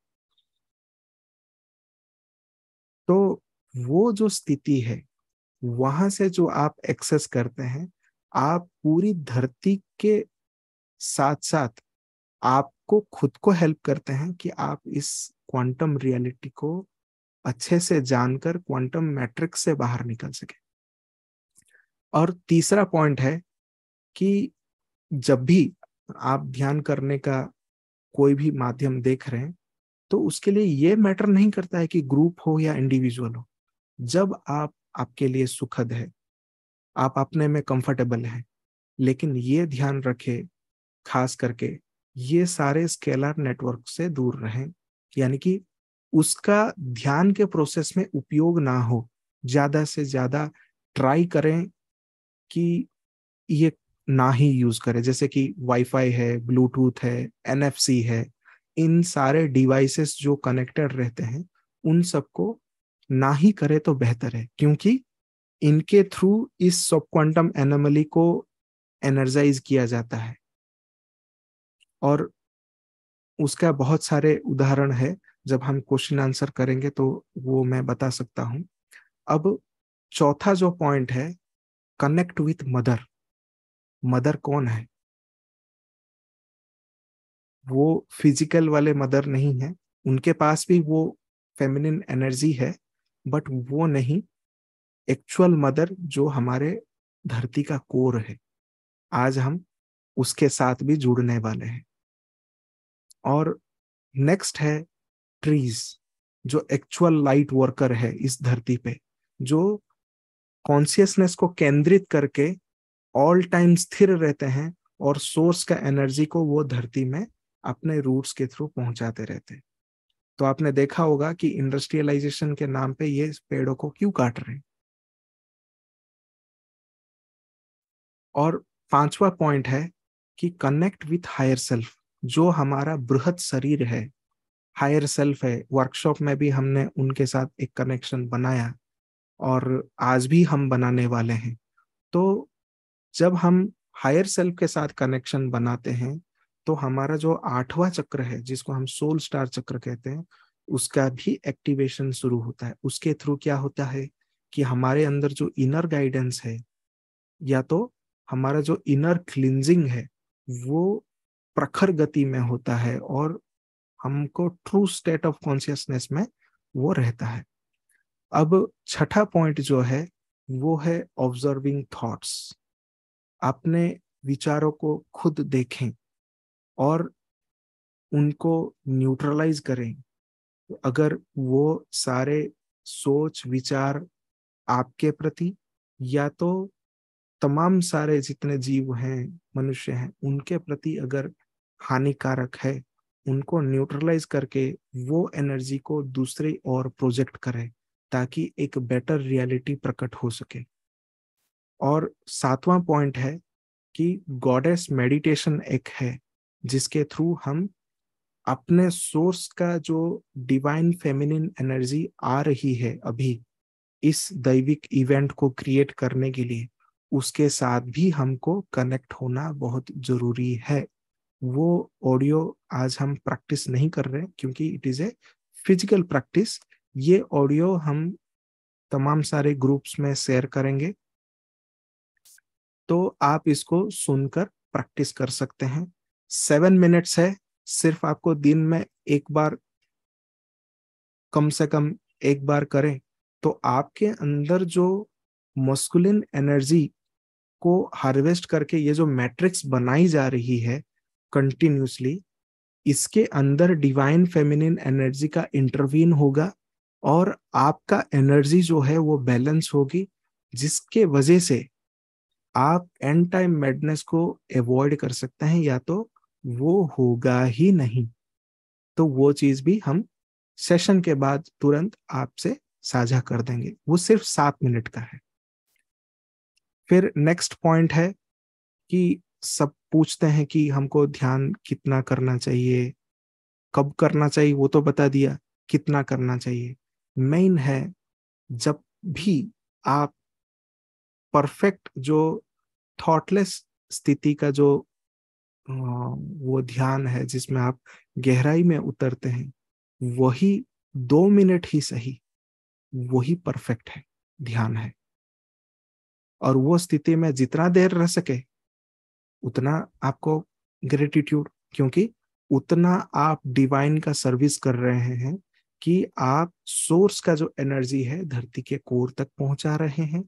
तो वो जो स्थिति है वहां से जो आप एक्सेस करते हैं आप पूरी धरती के साथ साथ आपको खुद को हेल्प करते हैं कि आप इस क्वांटम रियलिटी को अच्छे से जानकर क्वांटम मैट्रिक्स से बाहर निकल सके और तीसरा पॉइंट है कि जब भी आप ध्यान करने का कोई भी माध्यम देख रहे हैं तो उसके लिए ये मैटर नहीं करता है कि ग्रुप हो या इंडिविजुअल हो जब आप आपके लिए सुखद है आप अपने में कंफर्टेबल है लेकिन ये ध्यान रखें खास करके ये सारे स्केलर नेटवर्क से दूर रहें यानी कि उसका ध्यान के प्रोसेस में उपयोग ना हो ज़्यादा से ज़्यादा ट्राई करें कि ये ना ही यूज़ करें जैसे कि वाईफाई है ब्लूटूथ है एनएफसी है इन सारे डिवाइसेस जो कनेक्टेड रहते हैं उन सबको ना ही करे तो बेहतर है क्योंकि इनके थ्रू इस सब क्वांटम एनमली को एनर्जाइज किया जाता है और उसका बहुत सारे उदाहरण है जब हम क्वेश्चन आंसर करेंगे तो वो मैं बता सकता हूं अब चौथा जो पॉइंट है कनेक्ट विथ मदर मदर कौन है वो फिजिकल वाले मदर नहीं है उनके पास भी वो फेमिनिन एनर्जी है बट वो नहीं एक्चुअल मदर जो हमारे धरती का कोर है आज हम उसके साथ भी जुड़ने वाले हैं और नेक्स्ट है ट्रीज जो एक्चुअल लाइट वर्कर है इस धरती पे जो कॉन्सियसनेस को केंद्रित करके ऑल टाइम स्थिर रहते हैं और सोर्स का एनर्जी को वो धरती में अपने रूट्स के थ्रू पहुंचाते रहते हैं तो आपने देखा होगा कि इंडस्ट्रियलाइजेशन के नाम पे ये पेड़ों को क्यों काट रहे हैं और पांचवा पॉइंट है कि कनेक्ट विथ हायर सेल्फ जो हमारा बृहद शरीर है हायर सेल्फ है वर्कशॉप में भी हमने उनके साथ एक कनेक्शन बनाया और आज भी हम बनाने वाले हैं तो जब हम हायर सेल्फ के साथ कनेक्शन बनाते हैं तो हमारा जो आठवां चक्र है जिसको हम सोल स्टार चक्र कहते हैं उसका भी एक्टिवेशन शुरू होता है उसके थ्रू क्या होता है कि हमारे अंदर जो इनर गाइडेंस है या तो हमारा जो इनर क्लिनजिंग है वो प्रखर गति में होता है और हमको ट्रू स्टेट ऑफ कॉन्शियसनेस में वो रहता है अब छठा पॉइंट जो है वो है ऑब्जर्विंग थॉट्स अपने विचारों को खुद देखें और उनको न्यूट्रलाइज करें अगर वो सारे सोच विचार आपके प्रति या तो तमाम सारे जितने जीव हैं मनुष्य हैं उनके प्रति अगर हानिकारक है उनको न्यूट्रलाइज करके वो एनर्जी को दूसरे और प्रोजेक्ट करें ताकि एक बेटर रियलिटी प्रकट हो सके और सातवां पॉइंट है कि गॉडेस मेडिटेशन एक है जिसके थ्रू हम अपने सोर्स का जो डिवाइन फेमिनिन एनर्जी आ रही है अभी इस दैविक इवेंट को क्रिएट करने के लिए उसके साथ भी हमको कनेक्ट होना बहुत जरूरी है वो ऑडियो आज हम प्रैक्टिस नहीं कर रहे क्योंकि it is a physical practice ये ऑडियो हम तमाम सारे ग्रुप्स में शेयर करेंगे तो आप इसको सुनकर प्रैक्टिस कर सकते हैं सेवन मिनट्स है सिर्फ आपको दिन में एक बार कम से कम एक बार करें तो आपके अंदर जो मस्कुलिन एनर्जी को हार्वेस्ट करके ये जो मैट्रिक्स बनाई जा रही है कंटिन्यूसली इसके अंदर डिवाइन फेमिनिन एनर्जी का इंटरवीन होगा और आपका एनर्जी जो है वो बैलेंस होगी जिसके वजह से आप एंड टाइम मेडनेस को अवॉइड कर सकते हैं या तो वो होगा ही नहीं तो वो चीज भी हम सेशन के बाद तुरंत आपसे साझा कर देंगे वो सिर्फ सात मिनट का है फिर नेक्स्ट पॉइंट है कि सब पूछते हैं कि हमको ध्यान कितना करना चाहिए कब करना चाहिए वो तो बता दिया कितना करना चाहिए मेन है जब भी आप परफेक्ट जो थॉटलेस स्थिति का जो वो ध्यान है जिसमें आप गहराई में उतरते हैं वही दो मिनट ही सही वही परफेक्ट है ध्यान है और वो स्थिति में जितना देर रह सके उतना आपको ग्रेटिट्यूड क्योंकि उतना आप डिवाइन का सर्विस कर रहे हैं कि आप सोर्स का जो एनर्जी है धरती के कोर तक पहुंचा रहे हैं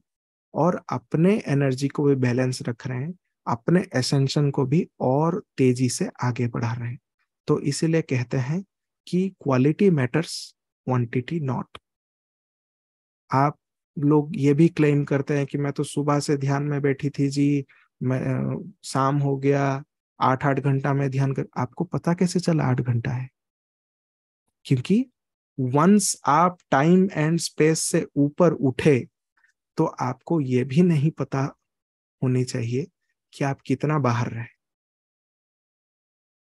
और अपने एनर्जी को भी बैलेंस रख रहे हैं अपने एसेंशन को भी और तेजी से आगे बढ़ा रहे हैं तो इसीलिए कहते हैं कि क्वालिटी मैटर्स क्वांटिटी नॉट आप लोग ये भी क्लेम करते हैं कि मैं तो सुबह से ध्यान में बैठी थी जी मैं शाम हो गया आठ आठ घंटा में ध्यान कर आपको पता कैसे चला आठ घंटा है क्योंकि वंस आप टाइम एंड स्पेस से ऊपर उठे तो आपको ये भी नहीं पता होनी चाहिए कि आप कितना बाहर रहे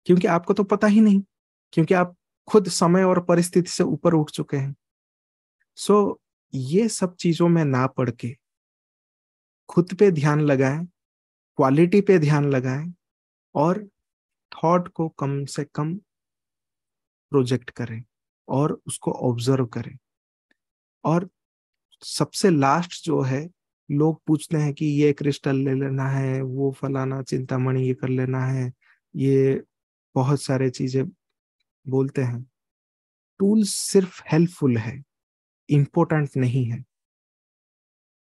क्योंकि आपको तो पता ही नहीं क्योंकि आप खुद समय और परिस्थिति से ऊपर उठ चुके हैं सो so, ये सब चीजों में ना पढ़ के खुद पे ध्यान लगाएं क्वालिटी पे ध्यान लगाएं और थॉट को कम से कम प्रोजेक्ट करें और उसको ऑब्जर्व करें और सबसे लास्ट जो है लोग पूछते हैं कि ये क्रिस्टल ले लेना है वो फलाना चिंतामणि ये कर लेना है ये बहुत सारे चीजें बोलते हैं टूल्स सिर्फ हेल्पफुल है इम्पोर्टेंट नहीं है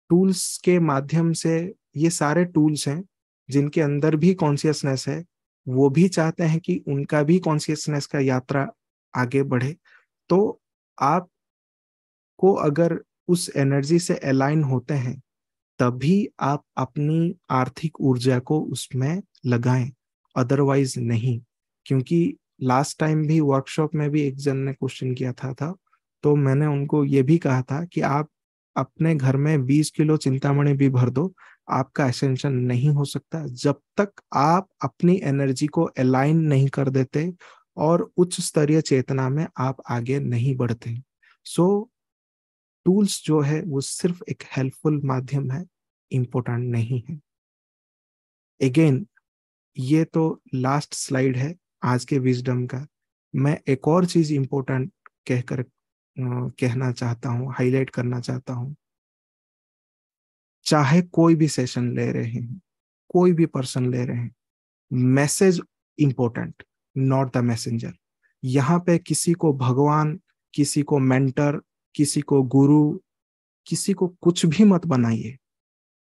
टूल्स के माध्यम से ये सारे टूल्स हैं जिनके अंदर भी कॉन्सियसनेस है वो भी चाहते हैं कि उनका भी कॉन्सियसनेस का यात्रा आगे बढ़े तो आप को अगर उस एनर्जी से अलाइन होते हैं तभी आप अपनी आर्थिक ऊर्जा को उसमें लगाएं अदरवाइज नहीं क्योंकि लास्ट टाइम भी वर्कशॉप में भी एक जन ने क्वेश्चन किया था था तो मैंने उनको ये भी कहा था कि आप अपने घर में 20 किलो चिंतामणि भी भर दो आपका एसेंशन नहीं हो सकता जब तक आप अपनी एनर्जी को अलाइन नहीं कर देते और उच्च स्तरीय चेतना में आप आगे नहीं बढ़ते सो so, टूल्स जो है वो सिर्फ एक हेल्पफुल माध्यम है इम्पोर्टेंट नहीं है अगेन ये तो लास्ट स्लाइड है आज के विजडम का मैं एक और चीज इम्पोर्टेंट कहकर कहना चाहता हूँ हाईलाइट करना चाहता हूँ चाहे कोई भी सेशन ले रहे हैं कोई भी पर्सन ले रहे हैं message important not the messenger यहाँ पे किसी को भगवान किसी को मेंटर किसी को गुरु किसी को कुछ भी मत बनाइए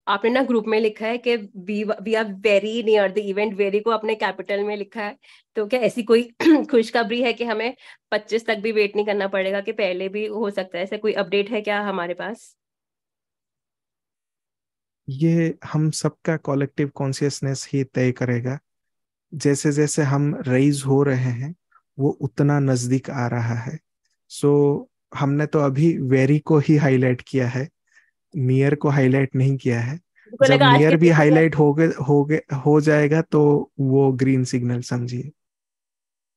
आपने ना ग्रुप में लिखा है कि we we are very near the event very को अपने कैपिटल में लिखा है तो क्या ऐसी कोई खुशखबरी है कि हमें 25 तक भी वेट नहीं करना पड़ेगा कि पहले भी हो सकता है ऐसे कोई अपडेट है क्या हमारे पास ये हम सबका कलेक्टिव कॉन्सियसनेस ही तय करेगा जैसे जैसे हम रेज हो रहे हैं वो उतना नजदीक आ रहा है सो so, हमने तो अभी वेरी को ही हाईलाइट किया है नियर को हाईलाइट नहीं किया है जब नियर भी हाईलाइट हो गए हो गए हो जाएगा तो वो ग्रीन सिग्नल समझिए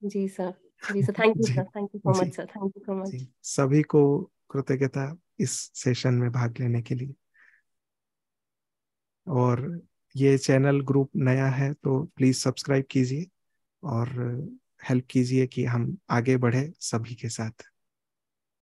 जी सर जी sir thank you sir thank you so much sir thank you so much सभी को कृतज्ञता इस सेशन में भाग लेने के लिए और ये चैनल ग्रुप नया है तो प्लीज सब्सक्राइब कीजिए और हेल्प कीजिए कि हम आगे बढ़े सभी के साथ